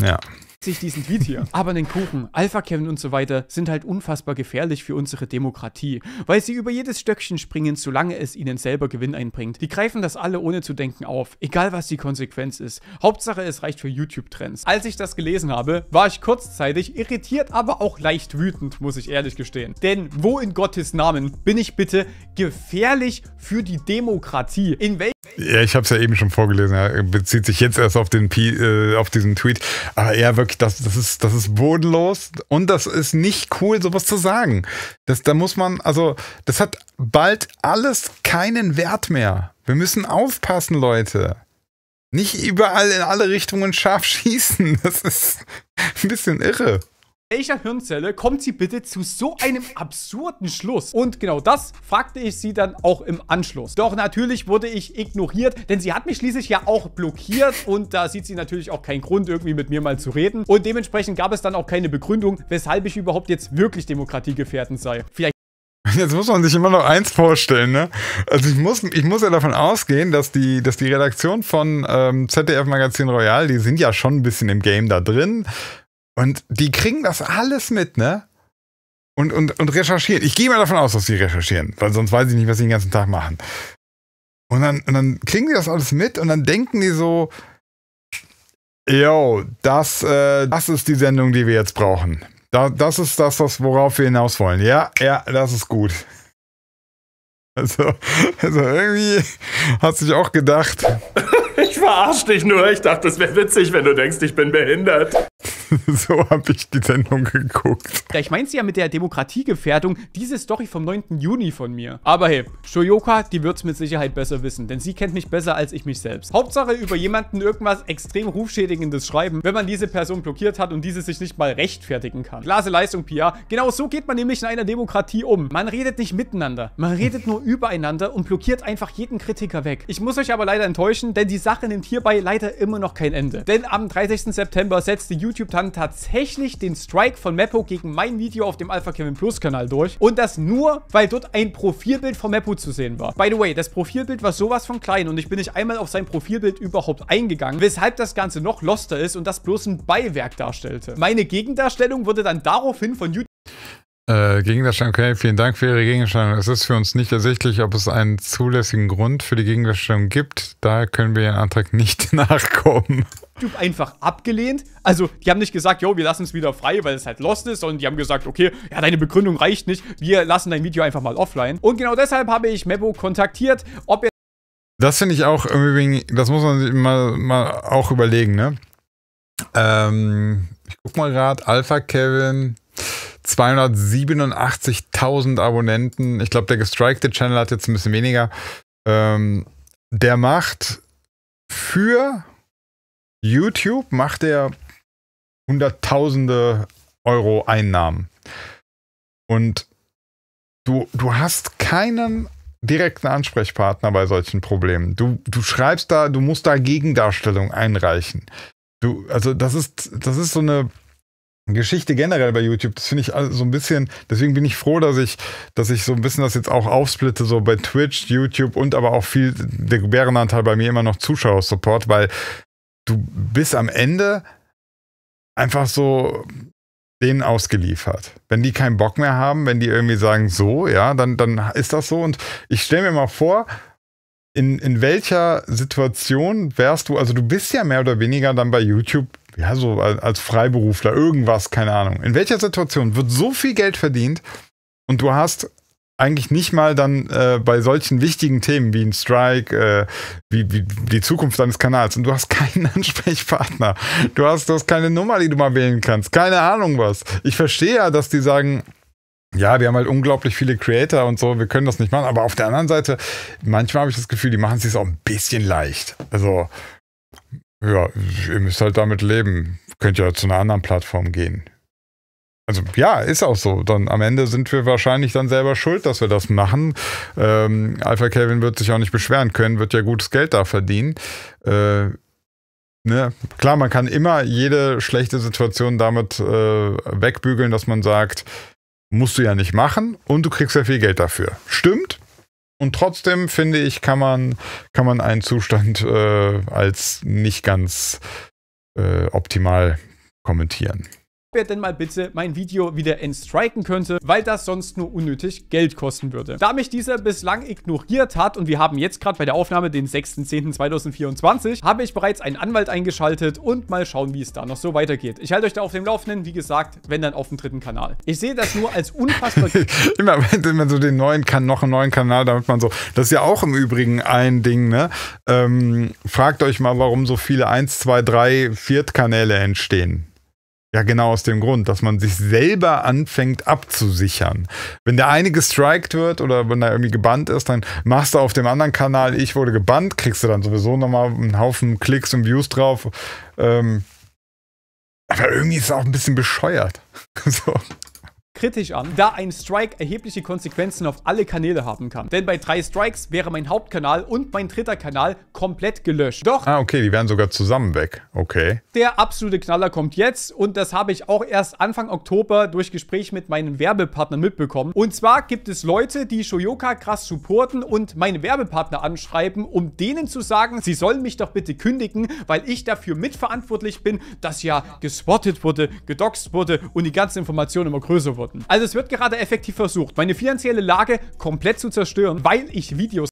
B: Ja sich diesen Tweet hier. *laughs* Aber den Kuchen, Alpha Kevin und so weiter sind halt unfassbar gefährlich für unsere Demokratie, weil sie über jedes Stöckchen springen, solange es ihnen selber Gewinn einbringt. Die greifen das alle ohne zu denken auf, egal was die Konsequenz ist. Hauptsache, es reicht für YouTube-Trends. Als ich das gelesen habe, war ich kurzzeitig irritiert, aber auch leicht wütend, muss ich ehrlich gestehen. Denn wo in Gottes Namen bin ich bitte gefährlich für die Demokratie? In welchem
A: ja, ich habe es ja eben schon vorgelesen. Er bezieht sich jetzt erst auf, den P äh, auf diesen Tweet. Aber er wirkt wirklich, das, das, ist, das ist bodenlos und das ist nicht cool, sowas zu sagen. Das, da muss man, also, das hat bald alles keinen Wert mehr. Wir müssen aufpassen, Leute. Nicht überall in alle Richtungen scharf *laughs* schießen. Das ist ein bisschen irre
B: welcher Hirnzelle kommt sie bitte zu so einem absurden Schluss? Und genau das fragte ich sie dann auch im Anschluss. Doch natürlich wurde ich ignoriert, denn sie hat mich schließlich ja auch blockiert und da sieht sie natürlich auch keinen Grund, irgendwie mit mir mal zu reden. Und dementsprechend gab es dann auch keine Begründung, weshalb ich überhaupt jetzt wirklich demokratiegefährdend sei. Vielleicht Jetzt muss man sich
A: immer noch eins vorstellen, ne? Also ich muss, ich muss ja davon ausgehen, dass die, dass die Redaktion von ähm, ZDF Magazin Royal, die sind ja schon ein bisschen im Game da drin. Und die kriegen das alles mit, ne? Und, und, und recherchieren. Ich gehe mal davon aus, dass sie recherchieren, weil sonst weiß ich nicht, was sie den ganzen Tag machen. Und dann, und dann kriegen die das alles mit und dann denken die so, yo, das, äh, das ist die Sendung, die wir jetzt brauchen. Da, das ist das, was, worauf wir hinaus wollen. Ja, ja, das ist gut. Also, *laughs* also irgendwie du dich auch gedacht. *laughs* ich verarsch dich nur. Ich dachte, es wäre witzig, wenn du denkst, ich bin behindert. *laughs* so habe ich die Sendung geguckt.
B: Ja, ich meinte ja mit der Demokratiegefährdung, diese Story vom 9. Juni von mir. Aber hey, Shoyoka, die wird's mit Sicherheit besser wissen, denn sie kennt mich besser als ich mich selbst. Hauptsache über jemanden irgendwas extrem rufschädigendes schreiben, wenn man diese Person blockiert hat und diese sich nicht mal rechtfertigen kann. Klasse Leistung, Pia. Genau so geht man nämlich in einer Demokratie um. Man redet nicht miteinander, man redet nur übereinander und blockiert einfach jeden Kritiker weg. Ich muss euch aber leider enttäuschen, denn die Sache nimmt hierbei leider immer noch kein Ende. Denn am 30. September setzte YouTube dann tatsächlich den Strike von Meppo gegen mein Video auf dem Alpha Kevin Plus Kanal durch. Und das nur, weil dort ein Profilbild von Meppo zu sehen war. By the way, das Profilbild war sowas von klein und ich bin nicht einmal auf sein Profilbild überhaupt eingegangen, weshalb das Ganze noch loster ist und das bloß ein Beiwerk darstellte. Meine Gegendarstellung wurde dann daraufhin von YouTube
A: äh, Gegendarstellung, okay, vielen Dank für Ihre Gegendarstellung. Es ist für uns nicht ersichtlich, ob es einen zulässigen Grund für die Gegendarstellung gibt. Daher können wir Ihren Antrag *laughs* nicht nachkommen.
B: YouTube einfach abgelehnt. Also, die haben nicht gesagt, jo, wir lassen es wieder frei, weil es halt lost ist, sondern die haben gesagt, okay, ja, deine Begründung reicht nicht, wir lassen dein Video einfach mal offline. Und genau deshalb habe ich Mebo kontaktiert, ob er...
A: Das finde ich auch irgendwie, das muss man sich mal, mal auch überlegen, ne? Ähm, ich guck mal gerade, Alpha Kevin 287.000 Abonnenten. Ich glaube, der gestrikte Channel hat jetzt ein bisschen weniger. Ähm, der macht für YouTube macht er hunderttausende Euro Einnahmen. Und du, du hast keinen direkten Ansprechpartner bei solchen Problemen. Du, du schreibst da, du musst da Gegendarstellung einreichen. Du, also das ist, das ist so eine Geschichte generell bei YouTube, das finde ich so ein bisschen, deswegen bin ich froh, dass ich, dass ich so ein bisschen das jetzt auch aufsplitte, so bei Twitch, YouTube und aber auch viel, der Gebärenanteil bei mir immer noch Zuschauersupport, weil du bist am Ende einfach so denen ausgeliefert. Wenn die keinen Bock mehr haben, wenn die irgendwie sagen, so, ja, dann, dann ist das so. Und ich stelle mir mal vor, in, in welcher Situation wärst du, also du bist ja mehr oder weniger dann bei YouTube ja, so als Freiberufler, irgendwas, keine Ahnung. In welcher Situation wird so viel Geld verdient und du hast eigentlich nicht mal dann äh, bei solchen wichtigen Themen wie ein Strike, äh, wie, wie, die Zukunft deines Kanals und du hast keinen *laughs* Ansprechpartner. Du hast, du hast keine Nummer, die du mal wählen kannst. Keine Ahnung was. Ich verstehe ja, dass die sagen, ja, wir haben halt unglaublich viele Creator und so, wir können das nicht machen. Aber auf der anderen Seite, manchmal habe ich das Gefühl, die machen es sich auch ein bisschen leicht. Also, ja, ihr müsst halt damit leben. Könnt ihr ja zu einer anderen Plattform gehen. Also ja, ist auch so. Dann am Ende sind wir wahrscheinlich dann selber schuld, dass wir das machen. Ähm, Alpha Kelvin wird sich auch nicht beschweren können, wird ja gutes Geld da verdienen. Äh, ne? Klar, man kann immer jede schlechte Situation damit äh, wegbügeln, dass man sagt, musst du ja nicht machen und du kriegst ja viel Geld dafür. Stimmt, und trotzdem finde ich, kann man, kann man einen Zustand äh, als nicht ganz äh, optimal kommentieren
B: wer denn mal bitte mein Video wieder entstriken könnte, weil das sonst nur unnötig Geld kosten würde. Da mich dieser bislang ignoriert hat und wir haben jetzt gerade bei der Aufnahme den 6.10.2024, habe ich bereits einen Anwalt eingeschaltet und mal schauen, wie es da noch so weitergeht. Ich halte euch da auf dem Laufenden, wie gesagt, wenn dann auf dem dritten Kanal. Ich sehe das nur als unfassbar...
A: *laughs* immer wenn man so den neuen, kann noch einen neuen Kanal, damit man so... Das ist ja auch im Übrigen ein Ding, ne? Ähm, fragt euch mal, warum so viele 1, 2, 3 4 Kanäle entstehen. Ja, genau aus dem Grund, dass man sich selber anfängt abzusichern. Wenn der eine gestrikt wird oder wenn er irgendwie gebannt ist, dann machst du auf dem anderen Kanal, ich wurde gebannt, kriegst du dann sowieso nochmal einen Haufen Klicks und Views drauf. Ähm, aber irgendwie ist es auch ein bisschen bescheuert. *laughs* so
B: kritisch an, da ein Strike erhebliche Konsequenzen auf alle Kanäle haben kann. Denn bei drei Strikes wäre mein Hauptkanal und mein dritter Kanal komplett gelöscht. Doch...
A: Ah, okay, die wären sogar zusammen weg. Okay.
B: Der absolute Knaller kommt jetzt und das habe ich auch erst Anfang Oktober durch Gespräch mit meinen Werbepartnern mitbekommen. Und zwar gibt es Leute, die Shoyoka krass supporten und meine Werbepartner anschreiben, um denen zu sagen, sie sollen mich doch bitte kündigen, weil ich dafür mitverantwortlich bin, dass ja gespottet wurde, gedoxt wurde und die ganze Information immer größer wurde beantworten. Also es wird gerade effektiv versucht, meine finanzielle Lage komplett zu zerstören, weil ich Videos...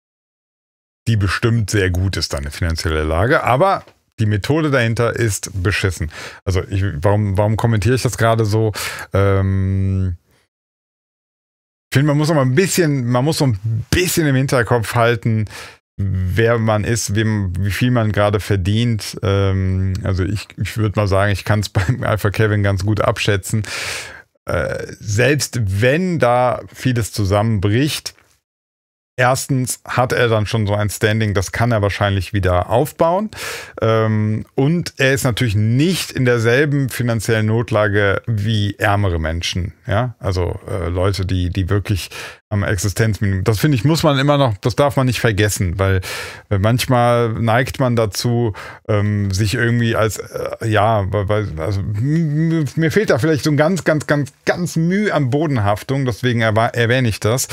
A: Die bestimmt sehr gut ist, deine finanzielle Lage, aber die Methode dahinter ist beschissen. Also ich, warum, warum kommentiere ich das gerade so? Ähm, ich finde, man muss noch mal ein bisschen, man muss so ein bisschen im Hinterkopf halten, wer man ist, wem, wie viel man gerade verdient. Ähm, also ich, ich würde mal sagen, ich kann es *laughs* beim Alpha Kevin ganz gut abschätzen äh, selbst wenn da vieles zusammenbricht, Erstens hat er dann schon so ein Standing, das kann er wahrscheinlich wieder aufbauen. Ähm, und er ist natürlich nicht in derselben finanziellen Notlage wie ärmere Menschen. Ja, also äh, Leute, die, die wirklich am Existenzminimum. Das finde ich, muss man immer noch, das darf man nicht vergessen, weil äh, manchmal neigt man dazu, ähm, sich irgendwie als, äh, ja, weil, also, mir fehlt da vielleicht so ein ganz, ganz, ganz, ganz Mühe an Bodenhaftung, deswegen erwähne ich das.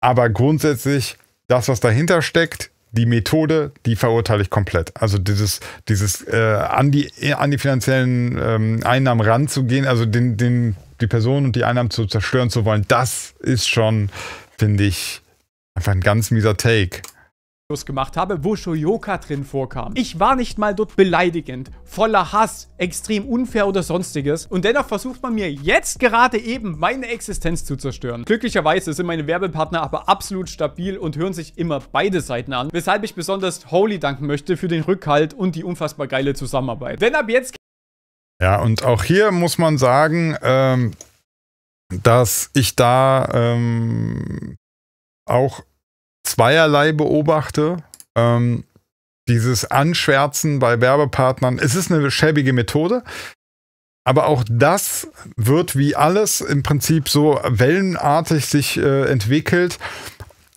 A: Aber grundsätzlich, das, was dahinter steckt, die Methode, die verurteile ich komplett. Also dieses, dieses äh, an, die, an die finanziellen ähm, Einnahmen ranzugehen, also den, den, die Person und die Einnahmen zu zerstören zu wollen, das ist schon, finde ich, einfach ein ganz mieser Take
B: gemacht habe, wo Shoyoka drin vorkam. Ich war nicht mal dort beleidigend, voller Hass, extrem unfair oder sonstiges und dennoch versucht man mir jetzt gerade eben meine Existenz zu zerstören. Glücklicherweise sind meine Werbepartner aber absolut stabil und hören sich immer beide Seiten an, weshalb ich besonders Holy danken möchte für den Rückhalt und die unfassbar geile Zusammenarbeit. Denn ab jetzt...
A: Ja, und auch hier muss man sagen, ähm, dass ich da ähm, auch zweierlei beobachte. Ähm, dieses Anschwärzen bei Werbepartnern, es ist eine schäbige Methode. Aber auch das wird wie alles im Prinzip so wellenartig sich äh, entwickelt.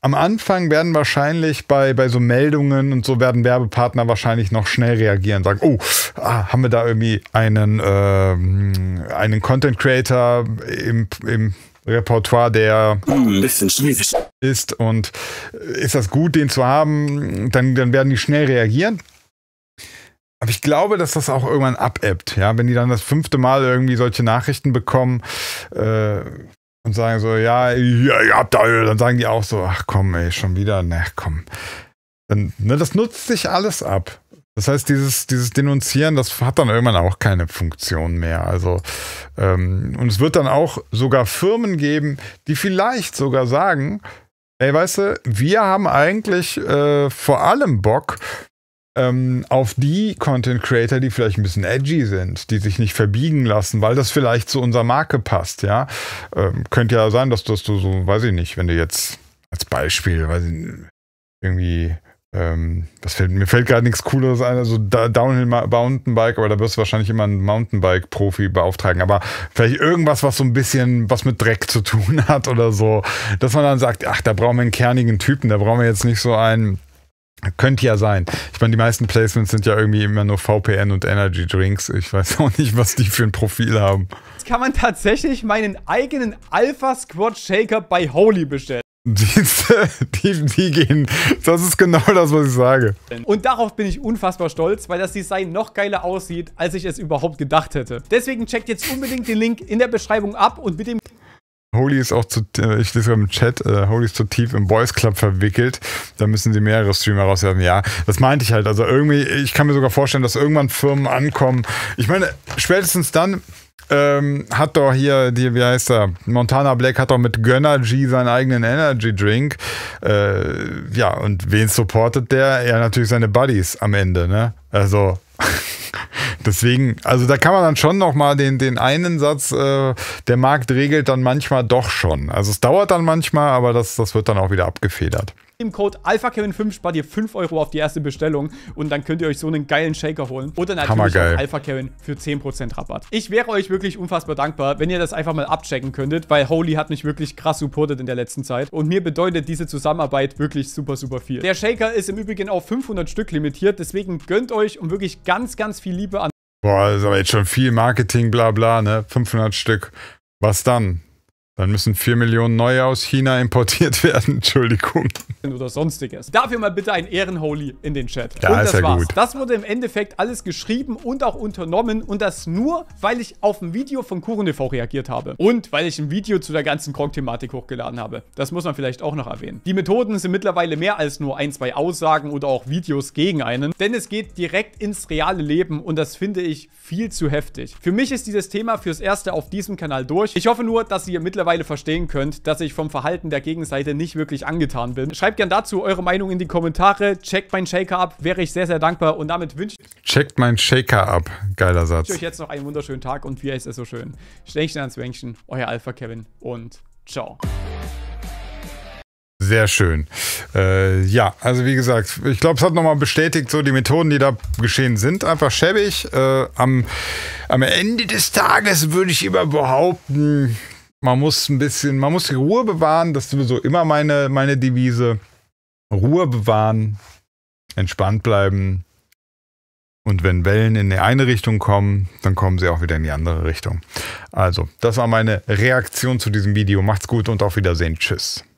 A: Am Anfang werden wahrscheinlich bei, bei so Meldungen und so werden Werbepartner wahrscheinlich noch schnell reagieren, sagen, oh, ah, haben wir da irgendwie einen, ähm, einen Content Creator im, im Repertoire der hm, ist und äh, ist das gut, den zu haben, dann, dann werden die schnell reagieren. Aber ich glaube, dass das auch irgendwann abebbt, ja, wenn die dann das fünfte Mal irgendwie solche Nachrichten bekommen äh, und sagen so, ja, ja, ja, dann sagen die auch so, ach komm, ey, schon wieder, na komm. Dann, ne, das nutzt sich alles ab. Das heißt, dieses, dieses Denunzieren, das hat dann irgendwann auch keine Funktion mehr. Also, ähm, und es wird dann auch sogar Firmen geben, die vielleicht sogar sagen, ey, weißt du, wir haben eigentlich äh, vor allem Bock, ähm, auf die Content Creator, die vielleicht ein bisschen edgy sind, die sich nicht verbiegen lassen, weil das vielleicht zu unserer Marke passt, ja. Ähm, könnte ja sein, dass, dass du so, weiß ich nicht, wenn du jetzt als Beispiel, weiß ich, irgendwie ähm, was fällt, mir fällt gerade nichts Cooleres ein, also Downhill Mountainbike, aber da wirst du wahrscheinlich immer einen Mountainbike-Profi beauftragen. Aber vielleicht irgendwas, was so ein bisschen was mit Dreck zu tun *laughs* hat oder so, dass man dann sagt, ach, da brauchen wir einen kernigen Typen, da brauchen wir jetzt nicht so einen. Könnte ja sein. Ich meine, die meisten Placements sind ja irgendwie immer nur VPN und Energy Drinks. Ich weiß *laughs* auch nicht, was die für ein Profil haben. Jetzt
B: kann man tatsächlich meinen eigenen Alpha Squad Shaker bei Holy bestellen.
A: Die, die, die, gehen. Das ist genau das, was ich sage.
B: Und darauf bin ich unfassbar stolz, weil das Design noch geiler aussieht, als ich es überhaupt gedacht hätte. Deswegen checkt jetzt unbedingt den Link in der Beschreibung ab und mit dem...
A: Holy ist auch zu, äh, ich lese gerade im Chat, äh, Holy ist zu tief im Boys Club verwickelt. Da müssen sie mehrere Streamer rauswerfen. Ja, das meinte ich halt. Also irgendwie, ich kann mir sogar vorstellen, dass irgendwann Firmen ankommen. Ich meine, spätestens dann, ähm, hat doch hier, die, wie heißt er, Montana Black hat doch mit Gönner G seinen eigenen Energy Drink. Äh, ja, und wen supportet der? Ja, natürlich seine Buddies am Ende, ne? Also. *laughs* Deswegen, also da kann man dann schon nochmal den, den einen Satz, äh, der Markt regelt dann manchmal doch schon. Also es dauert dann manchmal, aber das, das wird dann auch wieder abgefedert
B: dem Code AlphaKevin5 spart ihr 5 Euro auf die erste Bestellung und dann könnt ihr euch so einen geilen Shaker holen. Oder natürlich auch AlphaKevin für 10% Rabatt. Ich wäre euch wirklich unfassbar dankbar, wenn ihr das einfach mal abchecken könntet, weil Holy hat mich wirklich krass supportet in der letzten Zeit und mir bedeutet diese Zusammenarbeit wirklich super, super viel. Der Shaker ist im Übrigen auf 500 Stück limitiert, deswegen gönnt euch und wirklich ganz, ganz viel Liebe an
A: Boah, das ist aber jetzt schon viel Marketing, bla bla, ne? 500 Stück. Was dann? Dann müssen 4 Millionen neue aus China importiert *laughs* werden. Entschuldigung.
B: Oder sonstiges. Dafür mal bitte ein Ehrenholy in den Chat. Ja, und ist das ja war's. Gut. Das wurde im Endeffekt alles geschrieben und auch unternommen. Und das nur, weil ich auf ein Video von KuchenTV reagiert habe. Und weil ich ein Video zu der ganzen Krog-Thematik hochgeladen habe. Das muss man vielleicht auch noch erwähnen. Die Methoden sind mittlerweile mehr als nur ein, zwei Aussagen oder auch Videos gegen einen. Denn es geht direkt ins reale Leben. Und das finde ich viel zu heftig. Für mich ist dieses Thema fürs Erste auf diesem Kanal durch. Ich hoffe nur, dass ihr mittlerweile mittlerweile verstehen könnt, dass ich vom Verhalten der Gegenseite nicht wirklich angetan bin. Schreibt gern dazu eure Meinung in die Kommentare. Checkt meinen Shaker ab, wäre ich sehr, sehr dankbar. Und damit wünsche
A: ich... Checkt meinen Shaker ab. Geiler Satz. Ich wünsche euch
B: jetzt noch einen wunderschönen Tag und wie heißt es so schön? Schlängchen ans Wängchen, euer Alpha Kevin und ciao.
A: Sehr schön. Äh, ja, also wie gesagt, ich glaube, es hat nochmal bestätigt, so die Methoden, die da geschehen sind, einfach schäbig. Äh, am, am Ende des Tages würde ich immer behaupten, man muss ein bisschen, man muss die Ruhe bewahren, das ist sowieso immer meine, meine Devise. Ruhe bewahren, entspannt bleiben. Und wenn Wellen in die eine Richtung kommen, dann kommen sie auch wieder in die andere Richtung. Also, das war meine Reaktion zu diesem Video. Macht's gut und auf Wiedersehen. Tschüss.